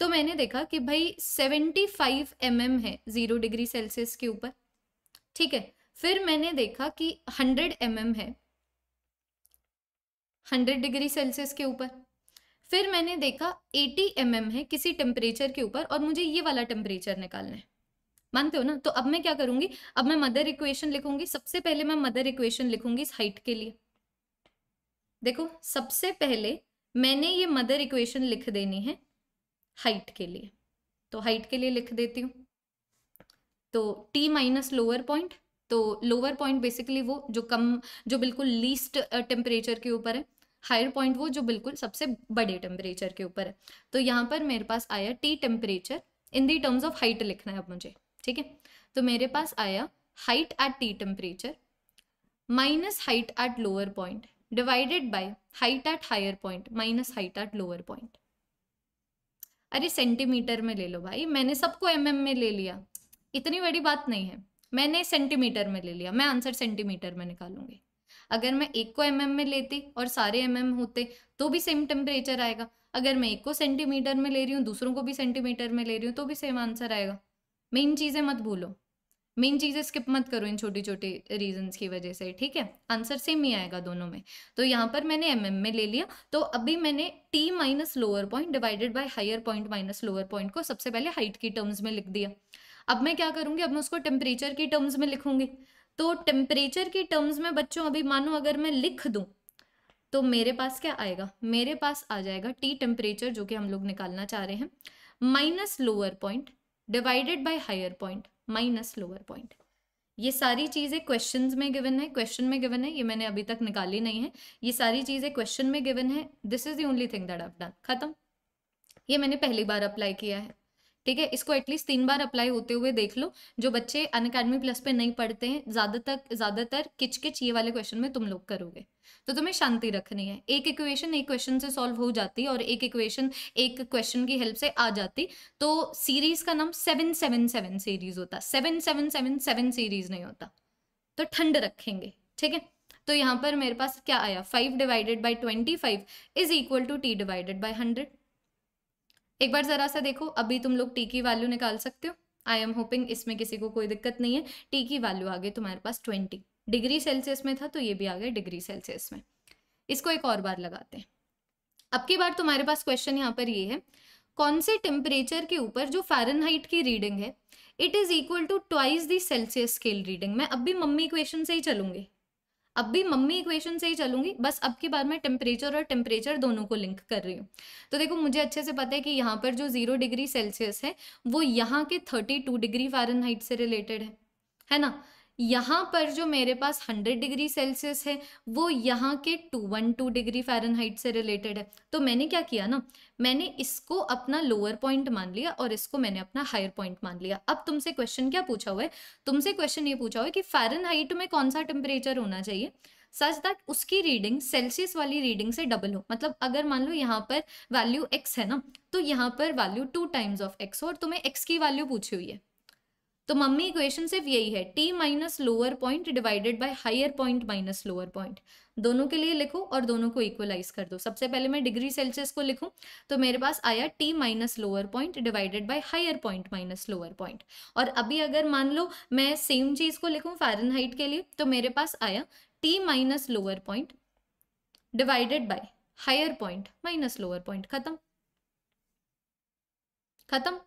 S1: तो मैंने देखा कि भाई 75 फाइव mm है ज़ीरो डिग्री सेल्सियस के ऊपर ठीक है फिर मैंने देखा कि 100 mm है 100 डिग्री सेल्सियस के ऊपर फिर मैंने देखा 80 mm है किसी टेम्परेचर के ऊपर और मुझे ये वाला टेम्परेचर निकालना है मानते हो ना तो अब मैं क्या करूंगी अब मैं मदर इक्वेशन लिखूंगी सबसे पहले मैं मदर इक्वेशन लिखूंगी इस हाइट के लिए देखो सबसे पहले मैंने ये मदर इक्वेशन लिख देनी है हाइट के लिए तो हाइट के लिए लिख देती हूँ तो टी माइनस लोअर पॉइंट तो लोअर पॉइंट बेसिकली वो जो कम जो बिल्कुल लीस्ट टेम्परेचर के ऊपर है हायर पॉइंट वो जो बिल्कुल सबसे बड़े टेम्परेचर के ऊपर है तो यहाँ पर मेरे पास आया T temperature in the terms of height लिखना है अब मुझे ठीक है तो मेरे पास आया height at T temperature minus height at lower point divided by height at higher point minus height at lower point अरे सेंटीमीटर में ले लो भाई मैंने सबको एम mm में ले लिया इतनी बड़ी बात नहीं है मैंने सेंटीमीटर में ले लिया मैं आंसर सेंटीमीटर में निकालूंगी अगर मैं एक को एम mm में लेती और सारे एम mm होते तो भी सेम टेम्परेचर आएगा अगर मैं एक को सेंटीमीटर में ले रही हूँ दूसरों को भी सेंटीमीटर में ले रही हूँ तो भी सेम आंसर आएगा मेन चीज़ें मत भूलो मेन चीज़ें स्किप मत करो इन छोटी छोटी रीजंस की वजह से ठीक है आंसर सेम ही आएगा दोनों में तो यहाँ पर मैंने एम mm में ले लिया तो अभी मैंने T minus lower point divided by higher point minus lower point को सबसे पहले हाइट की टर्म्स में लिख दिया अब मैं क्या करूँगी अब मैं उसको टेम्परेचर की टर्म्स में लिखूंगी तो टेम्परेचर की टर्म्स में बच्चों अभी मानो अगर मैं लिख दूँ तो मेरे पास क्या आएगा मेरे पास आ जाएगा टी टेम्परेचर जो कि हम लोग निकालना चाह रहे हैं minus lower point divided by higher point minus lower point ये सारी चीज़ें क्वेश्चन में गिवन है क्वेश्चन में गिवन है ये मैंने अभी तक निकाली नहीं है ये सारी चीज़ें क्वेश्चन में गिवन है this is the only thing that I've done खत्म ये मैंने पहली बार अप्लाई किया है ठीक है इसको एटलीस्ट तीन बार अप्लाई होते हुए देख लो जो बच्चे अन अकेडमी प्लस पे नहीं पढ़ते हैं ज़्यादातर ज़्यादातर किच किच ये वाले क्वेश्चन में तुम लोग करोगे तो तुम्हें शांति रखनी है एक इक्वेशन एक क्वेश्चन से सॉल्व हो जाती और एक इक्वेशन एक क्वेश्चन की हेल्प से आ जाती तो सीरीज का नाम सेवन सेवन सेवन सीरीज होता seven seven seven seven series नहीं होता तो ठंड रखेंगे ठीक है तो यहाँ पर मेरे पास क्या आया five divided by twenty five is equal to T divided by hundred एक बार ज़रा सा देखो अभी तुम लोग टी की वैल्यू निकाल सकते हो आई एम होपिंग इसमें किसी को कोई दिक्कत नहीं है टी की वैल्यू आ गई तुम्हारे पास ट्वेंटी डिग्री सेल्सियस में था तो ये भी आ गया डिग्री सेल्सियस में इसको एक और बार लगाते हैं अब की बार तुम्हारे पास क्वेश्चन यहाँ पर ये है कौन से टेम्परेचर के ऊपर जो फ़ारेनहाइट की रीडिंग है it is equal to twice the Celsius scale reading मैं अब भी मम्मी इक्वेशन से ही चलूंगी अब भी मम्मी इक्वेशन से ही चलूंगी बस अब की बार मैं टेम्परेचर और टेम्परेचर दोनों को लिंक कर रही हूँ तो देखो मुझे अच्छे से पता है कि यहाँ पर जो जीरो डिग्री सेल्सियस है वो यहाँ के थर्टी टू डिग्री फ़ारेनहाइट से रिलेटेड है है ना यहाँ पर जो मेरे पास 100 डिग्री सेल्सियस है वो यहाँ के 212 डिग्री फ़ारेनहाइट से रिलेटेड है तो मैंने क्या किया ना मैंने इसको अपना लोअर पॉइंट मान लिया और इसको मैंने अपना हायर पॉइंट मान लिया अब तुमसे क्वेश्चन क्या पूछा हुआ है तुमसे क्वेश्चन ये पूछा हुआ है कि फ़ारेनहाइट में कौन सा टेम्परेचर होना चाहिए सच दैट उसकी रीडिंग सेल्सियस वाली रीडिंग से डबल हो मतलब अगर मान लो यहाँ पर वैल्यू एक्स है ना तो यहाँ पर value two times of X हो और तुम्हें एक्स की वैल्यू पूछी हुई है तो मम्मी इक्वेशन सिर्फ यही है T minus lower point divided by higher point minus lower point दोनों के लिए लिखो और दोनों को इक्वलाइज कर दो सबसे पहले मैं डिग्री सेल्सियस को लिखूं तो मेरे पास आया T minus lower point divided by higher point minus lower point और अभी अगर मान लो मैं सेम चीज को लिखूं फारनहाइट के लिए तो मेरे पास आया T minus lower point divided by higher point minus lower point खत्म खत्म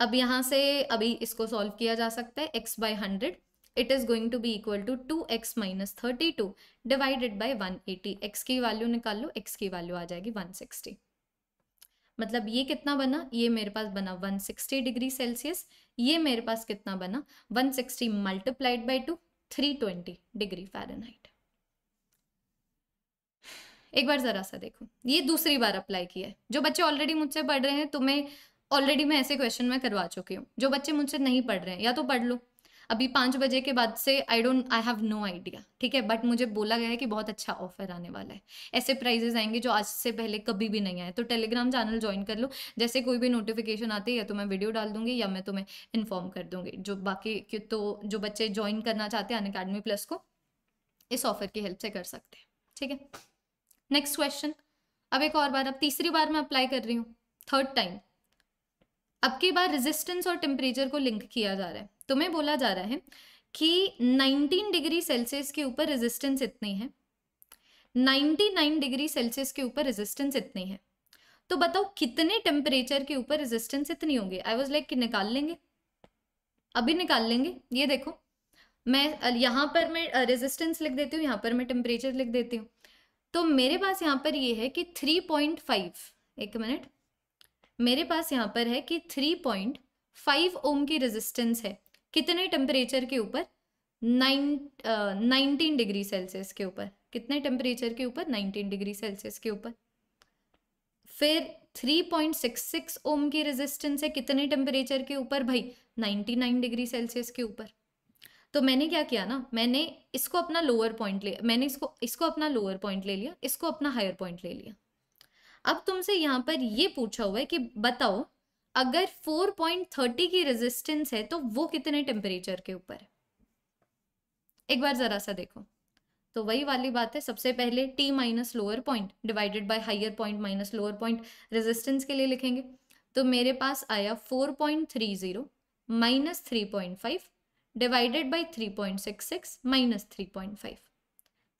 S1: अब यहाँ से अभी इसको सॉल्व किया जा सकता है X by hundred it is going to be equal to two X minus thirty two divided by one eighty X की वैल्यू निकाल लो एक्स की वैल्यू आ जाएगी वन सिक्सटी मतलब ये कितना बना ये मेरे पास बना 160 डिग्री सेल्सियस ये मेरे पास कितना बना 160 sixty multiplied by two three degree Fahrenheit एक बार ज़रा सा देखो ये दूसरी बार अप्लाई किया है जो बच्चे ऑलरेडी मुझसे पढ़ रहे हैं तुम्हें तो ऑलरेडी मैं ऐसे क्वेश्चन में करवा चुकी हूँ जो बच्चे मुझसे नहीं पढ़ रहे हैं या तो पढ़ लो अभी पाँच बजे के बाद से I don't I have no idea ठीक है बट मुझे बोला गया है कि बहुत अच्छा ऑफर आने वाला है ऐसे प्राइजेस आएंगे जो आज से पहले कभी भी नहीं आए तो टेलीग्राम चैनल ज्वाइन कर लो जैसे कोई भी नोटिफिकेशन आती है या तो मैं वीडियो डाल दूंगी या मैं तुम्हें इन्फॉर्म कर दूंगी जो बाकी क्यों तो जो बच्चे ज्वाइन करना चाहते हैं अन अकेडमी प्लस को इस ऑफर की हेल्प से कर सकते हैं ठीक है नेक्स्ट क्वेश्चन अब एक और बार अब तीसरी बार मैं अप्लाई कर रही हूँ थर्ड टाइम अब की बार रेजिस्टेंस और टेम्परेचर को लिंक किया जा रहा है तुम्हें बोला जा रहा है कि 19 डिग्री सेल्सियस के ऊपर रेजिस्टेंस इतनी है 99 डिग्री सेल्सियस के ऊपर रेजिस्टेंस इतनी है तो बताओ कितने टेम्परेचर के ऊपर रेजिस्टेंस इतनी होंगे आई वॉज लाइक कि निकाल लेंगे अभी निकाल लेंगे ये देखो मैं यहाँ पर मैं रेजिस्टेंस लिख देती हूँ यहाँ पर मैं टेम्परेचर लिख देती हूँ तो मेरे पास यहाँ पर ये है कि फाइव एक मिनट मेरे पास यहाँ पर है कि थ्री पॉइंट फाइव ओम की रेजिस्टेंस है कितने टेम्परेचर के ऊपर नाइनटीन डिग्री सेल्सियस के ऊपर कितने टेम्परेचर के ऊपर नाइनटीन डिग्री सेल्सियस के ऊपर फिर 3.66 ओम की रेजिस्टेंस है कितने टेम्परेचर के ऊपर भाई 99 डिग्री सेल्सियस के ऊपर तो मैंने क्या किया ना मैंने इसको अपना लोअर पॉइंट ले मैंने इसको इसको अपना लोअर पॉइंट ले लिया इसको अपना हायर पॉइंट ले लिया अब तुमसे यहाँ पर ये पूछा हुआ है कि बताओ अगर 4.30 की रेजिस्टेंस है तो वो कितने टेम्परेचर के ऊपर है एक बार जरा सा देखो तो वही वाली बात है सबसे पहले T minus lower point divided by higher point minus lower point resistance के लिए लिखेंगे तो मेरे पास आया 4.30 point three zero minus three point five divided by three point six six minus three point five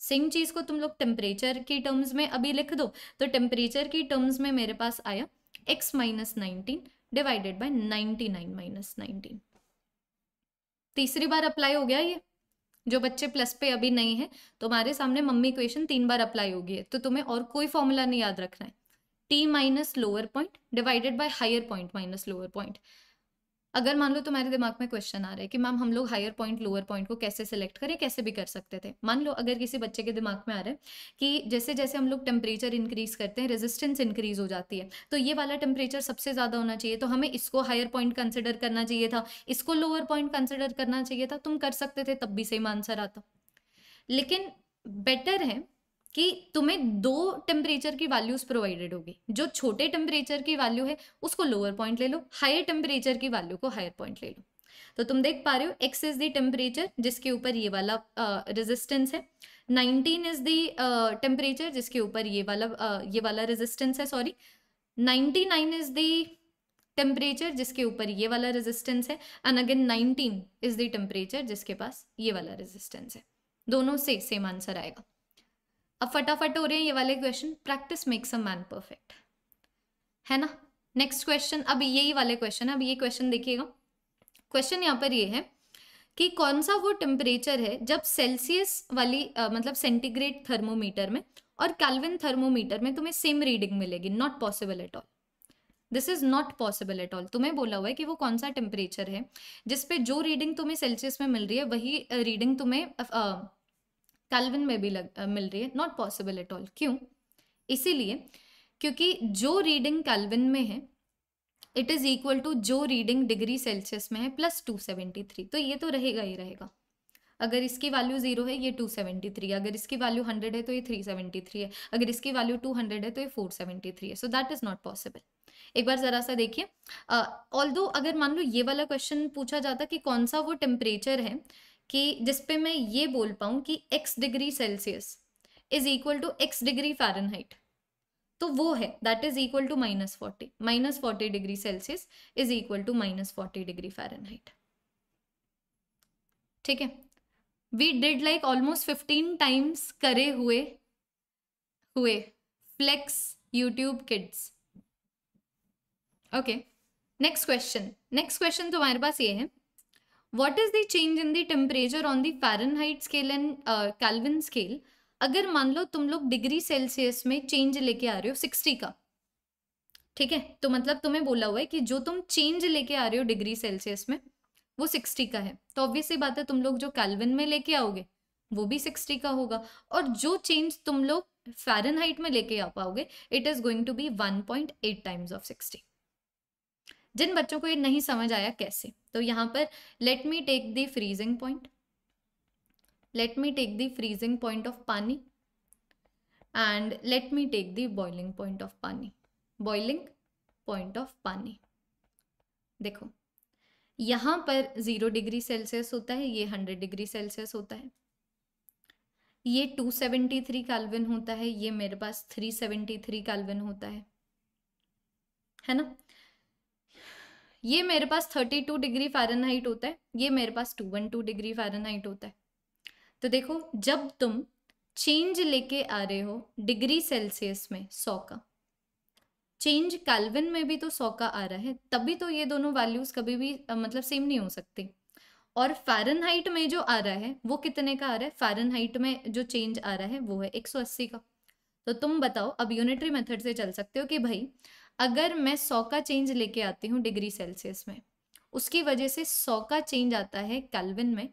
S1: same चीज़ को तुम लोग टेम्परेचर की टर्म्स में अभी लिख दो तो टेम्परेचर की टर्म्स में मेरे पास आया x minus nineteen divided by ninety nine minus nineteen तीसरी बार अप्लाई हो गया ये जो बच्चे प्लस पे अभी नहीं है तुम्हारे सामने मम्मी इक्वेशन तीन बार अप्लाई होगी है तो तुम्हें और कोई फॉर्मूला नहीं याद रखना है T minus lower point divided by higher point minus lower point अगर मान लो तुम्हारे दिमाग में क्वेश्चन आ रहा है कि मैम हम लोग हायर पॉइंट लोअर पॉइंट को कैसे सिलेक्ट करें कैसे भी कर सकते थे मान लो अगर किसी बच्चे के दिमाग में आ रहा है कि जैसे जैसे हम लोग टेम्परेचर इंक्रीज करते हैं रेजिस्टेंस इंक्रीज हो जाती है तो ये वाला टेम्परेचर सबसे ज़्यादा होना चाहिए तो हमें इसको हायर पॉइंट कंसिडर करना चाहिए था इसको लोअर पॉइंट कंसिडर करना चाहिए था तुम कर सकते थे तब भी सही आंसर आता लेकिन बेटर है कि तुम्हें दो टेम्परेचर की वैल्यूज प्रोवाइडेड होगी जो छोटे टेम्परेचर की वैल्यू है उसको लोअर पॉइंट ले लो हायर टेम्परेचर की वैल्यू को हायर पॉइंट ले लो तो तुम देख पा रहे हो एक्स इज द टेम्परेचर जिसके ऊपर ये वाला रेजिस्टेंस है 19 इज द टेम्परेचर जिसके ऊपर ये वाला uh, ये वाला रेजिस्टेंस है सॉरी 99 इज द टेम्परेचर जिसके ऊपर ये वाला रेजिस्टेंस है and again 19 is the temperature जिसके पास ये वाला रेजिस्टेंस है दोनों से सेम आंसर आएगा अब फटाफट हो रहे हैं ये वाले question practice makes a man perfect है ना नेक्स्ट क्वेश्चन अब यही वाले क्वेश्चन है अब ये क्वेश्चन देखिएगा क्वेश्चन यहाँ पर ये है कि कौन सा वो टेम्परेचर है जब सेल्सियस वाली आ, मतलब सेंटीग्रेड थर्मोमीटर में और कैलविन थर्मोमीटर में तुम्हें सेम रीडिंग मिलेगी not possible at all this is not possible at all तुम्हें बोला हुआ है कि वो कौन सा टेम्परेचर है जिसपे जो रीडिंग तुम्हें सेल्सियस में मिल रही है वही रीडिंग तुम्हें आ, कैलविन में भी लग मिल रही है नॉट पॉसिबल एट ऑल क्यों इसीलिए क्योंकि जो रीडिंग कैलविन में है इट इज़ इक्वल टू जो रीडिंग डिग्री सेल्सियस में है प्लस टू सेवेंटी थ्री तो ये तो रहेगा ही रहेगा अगर इसकी वैल्यू जीरो है ये टू सेवेंटी थ्री अगर इसकी वैल्यू हंड्रेड है तो ये थ्री सेवेंटी थ्री है अगर इसकी वैल्यू टू हंड्रेड है तो ये फोर सेवेंटी थ्री है so that is not possible एक बार ज़रा सा देखिए ऑल दो अगर मान लो ये वाला क्वेश्चन पूछा जाता कि कौन सा वो टेम्परेचर है कि जिसपे मैं ये बोल पाऊँ कि x degree Celsius is equal to x degree Fahrenheit तो वो है that is equal to minus forty minus forty degree Celsius is equal to minus forty degree Fahrenheit ठीक है we did like almost fifteen times करे हुए हुए फ्लेक्स YouTube kids okay next question next question तो हमारे पास ये है what is the change in the temperature on the Fahrenheit scale and uh, Kelvin अगर मान लो तुम लोग डिग्री सेल्सियस में चेंज लेके आ रहे हो सिक्सटी का ठीक है तो मतलब तुम्हें बोला हुआ है कि जो तुम चेंज लेके आ रहे हो डिग्री सेल्सियस में वो सिक्सटी का है तो ऑब्वियसली बात है तुम लोग जो कैलविन में लेके आओगे वो भी सिक्सटी का होगा और जो चेंज तुम लोग फेरन में लेके आ पाओगे it is going to be one point eight times of sixty जिन बच्चों को ये नहीं समझ आया कैसे तो यहाँ पर let me take the freezing point let me take the freezing point of pani and let me take the boiling point of pani boiling point of pani देखो यहाँ पर ज़ीरो डिग्री सेल्सियस होता है ये हंड्रेड डिग्री सेल्सियस होता है ये टू सेवेंटी थ्री कैलविन होता है ये मेरे पास थ्री सेवेंटी थ्री कैलविन होता है है ना ये मेरे पास थर्टी टू डिग्री फ़ारेनहाइट होता है ये मेरे पास two one two degree Fahrenheit होता है तो देखो जब तुम चेंज लेके आ रहे हो डिग्री सेल्सियस में सौ का चेंज कैल्विन में भी तो सौ का आ रहा है तभी तो ये दोनों वैल्यूज कभी भी मतलब सेम नहीं हो सकती और फ़ारेनहाइट में जो आ रहा है वो कितने का आ रहा है फ़ारेनहाइट में जो चेंज आ रहा है वो है 180 का तो तुम बताओ अब यूनिटरी मेथड से चल सकते हो कि भाई अगर मैं सौ का चेंज लेके आती हूँ डिग्री सेल्सियस में उसकी वजह से सौ का चेंज आता है कैलविन में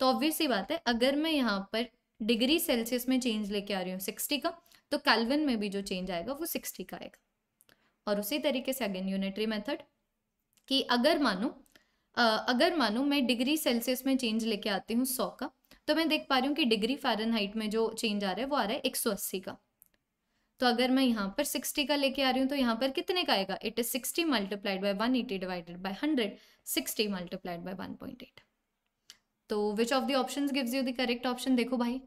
S1: तो ऑब्वियस ही बात है अगर मैं यहाँ पर डिग्री सेल्सियस में चेंज लेके आ रही हूँ सिक्सटी का तो कैलविन में भी जो चेंज आएगा वो सिक्सटी का आएगा और उसी तरीके से अगेन यूनिटरी मेथड कि अगर मानो अगर मानो मैं डिग्री सेल्सियस में चेंज लेके आती हूँ सौ का तो मैं देख पा रही हूँ कि डिग्री फ़ारेनहाइट में जो चेंज आ रहा है वो आ रहा है एक सौ अस्सी का तो अगर मैं यहाँ पर सिक्सटी का लेके आ रही हूँ तो यहाँ पर कितने का आएगा it is sixty multiplied by one eighty divided by hundred sixty multiplied by one point eight तो which of the option gives you the correct option देखो भाई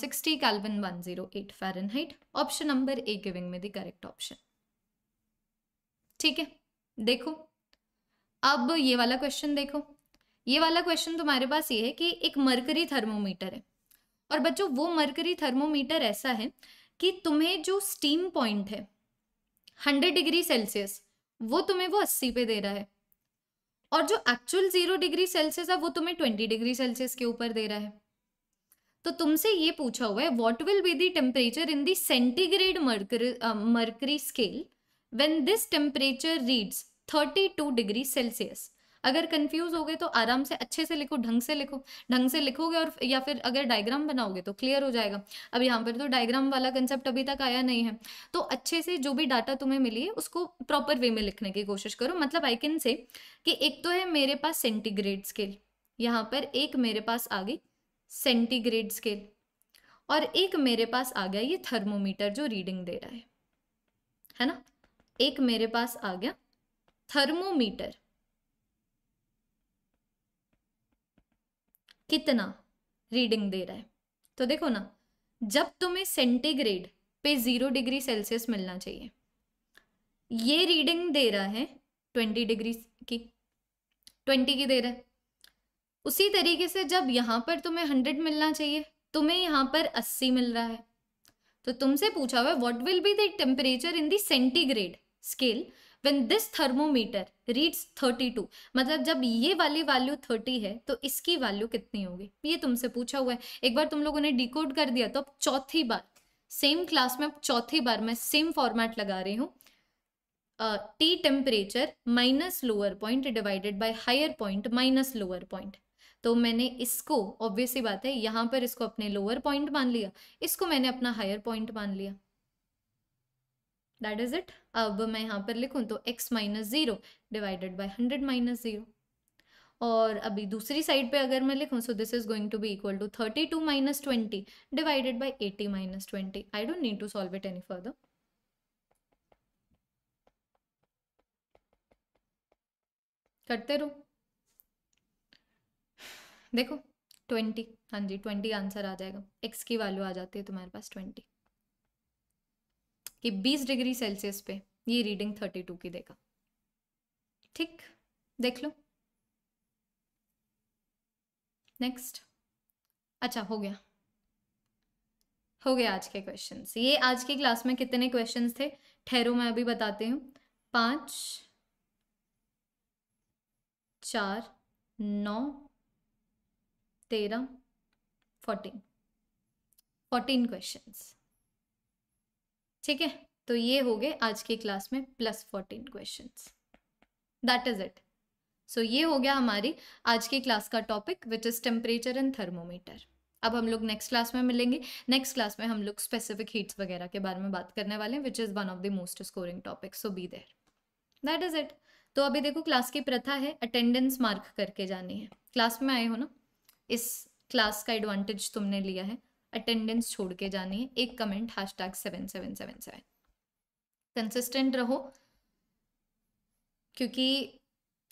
S1: sixty kelvin one zero eight Fahrenheit option number A giving में the correct option ठीक है देखो अब ये वाला क्वेश्चन देखो ये वाला क्वेश्चन तुम्हारे पास ये है कि एक मरकरी थर्मोमीटर है और बच्चों वो मरकरी थर्मोमीटर ऐसा है कि तुम्हें जो स्टीम पॉइंट है हंड्रेड डिग्री सेल्सियस वो तुम्हें वो अस्सी पे दे रहा है और जो एक्चुअल जीरो डिग्री सेल्सियस है वो तुम्हें ट्वेंटी डिग्री सेल्सियस के ऊपर दे रहा है तो तुमसे ये पूछा हुआ है what will be the temperature in the centigrade mercury scale when this temperature reads thirty two degree Celsius अगर कंफ्यूज हो गए तो आराम से अच्छे से लिखो ढंग से लिखो ढंग से लिखोगे और या फिर अगर डायग्राम बनाओगे तो क्लियर हो जाएगा अब यहाँ पर तो डायग्राम वाला कंसेप्ट अभी तक आया नहीं है तो अच्छे से जो भी डाटा तुम्हें मिली है उसको प्रॉपर वे में लिखने की कोशिश करो मतलब आई कैन से कि एक तो है मेरे पास सेंटीग्रेड स्केल यहाँ पर एक मेरे पास आ गई सेंटीग्रेड स्केल और एक मेरे पास आ गया ये थर्मोमीटर जो रीडिंग दे रहा है है ना एक मेरे पास आ गया थर्मोमीटर कितना रीडिंग दे रहा है तो देखो ना जब तुम्हें सेंटीग्रेड पे ज़ीरो डिग्री सेल्सियस मिलना चाहिए ये रीडिंग दे रहा है ट्वेंटी डिग्री की ट्वेंटी की दे रहा है उसी तरीके से जब यहाँ पर तुम्हें हंड्रेड मिलना चाहिए तुम्हें यहाँ पर अस्सी मिल रहा है तो तुमसे पूछा हुआ है what will be the temperature in centigrade scale when this thermometer reads 32 मतलब जब ये वाली वैल्यू 30 है तो इसकी वैल्यू कितनी होगी ये तुमसे पूछा हुआ है एक बार तुम लोगों ने डिकोड कर दिया तो अब चौथी बार सेम क्लास में अब चौथी बार मैं सेम फॉर्मेट लगा रही हूँ t temperature minus lower point divided by higher point minus lower point तो मैंने इसको ऑब्वियसली बात है यहाँ पर इसको अपने लोअर पॉइंट मान लिया इसको मैंने अपना हायर पॉइंट मान लिया दैट इज इट अब मैं यहाँ पर लिखूँ तो x minus zero divided by hundred minus zero और अभी दूसरी साइड पे अगर मैं लिखूँ so this is going to be equal to thirty two minus twenty divided by eighty minus twenty I don't need to solve it any further करते रहो देखो ट्वेंटी हाँ जी ट्वेंटी आंसर आ जाएगा एक्स की वैल्यू आ जाती है तुम्हारे पास twenty कि 20 डिग्री सेल्सियस पे ये रीडिंग 32 की देगा ठीक देख लो नेक्स्ट अच्छा हो गया हो गया आज के क्वेश्चंस ये आज की क्लास में कितने क्वेश्चंस थे ठहरो मैं अभी बताती हूँ पाँच चार नौ तेरह फोर्टीन फोर्टीन क्वेश्चंस ठीक है तो ये हो गए आज की क्लास में plus fourteen question that is it so ये हो गया हमारी आज की क्लास का topic which is temperature and thermometer अब हम लोग नेक्स्ट क्लास में मिलेंगे नेक्स्ट क्लास में हम लोग स्पेसिफिक हीट्स वगैरह के बारे में बात करने वाले हैं which is one of the most scoring topic so be there that is it तो अभी देखो क्लास की प्रथा है अटेंडेंस मार्क करके जानी है क्लास में आए हो ना इस क्लास का एडवांटेज तुमने लिया है अटेंडेंस छोड़ के जानी है एक comment hashtag seven seven seven seven consistent रहो क्योंकि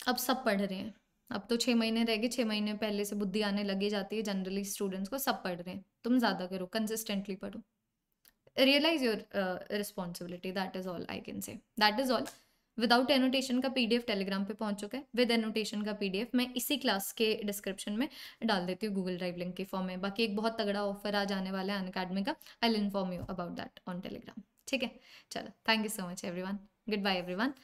S1: अब सब पढ़ रहे हैं अब तो छः महीने रह गए छः महीने पहले से बुद्धि आने लगी जाती है जनरली स्टूडेंट्स को सब पढ़ रहे हैं तुम ज़्यादा करो कंसिस्टेंटली पढ़ो realise your responsibility that is all I can say that is all without annotation का पीडीएफ टेलीग्राम पे पहुंच चुका है विद एनोटेशन का पीडीएफ मैं इसी क्लास के डिस्क्रिप्शन में डाल देती हूँ गूगल ड्राइव लिंक के फॉर्म में बाकी एक बहुत तगड़ा ऑफर आज आने वाला है अन अकेडमी का I inform you about that on Telegram ठीक है चलो thank you so much one good bye one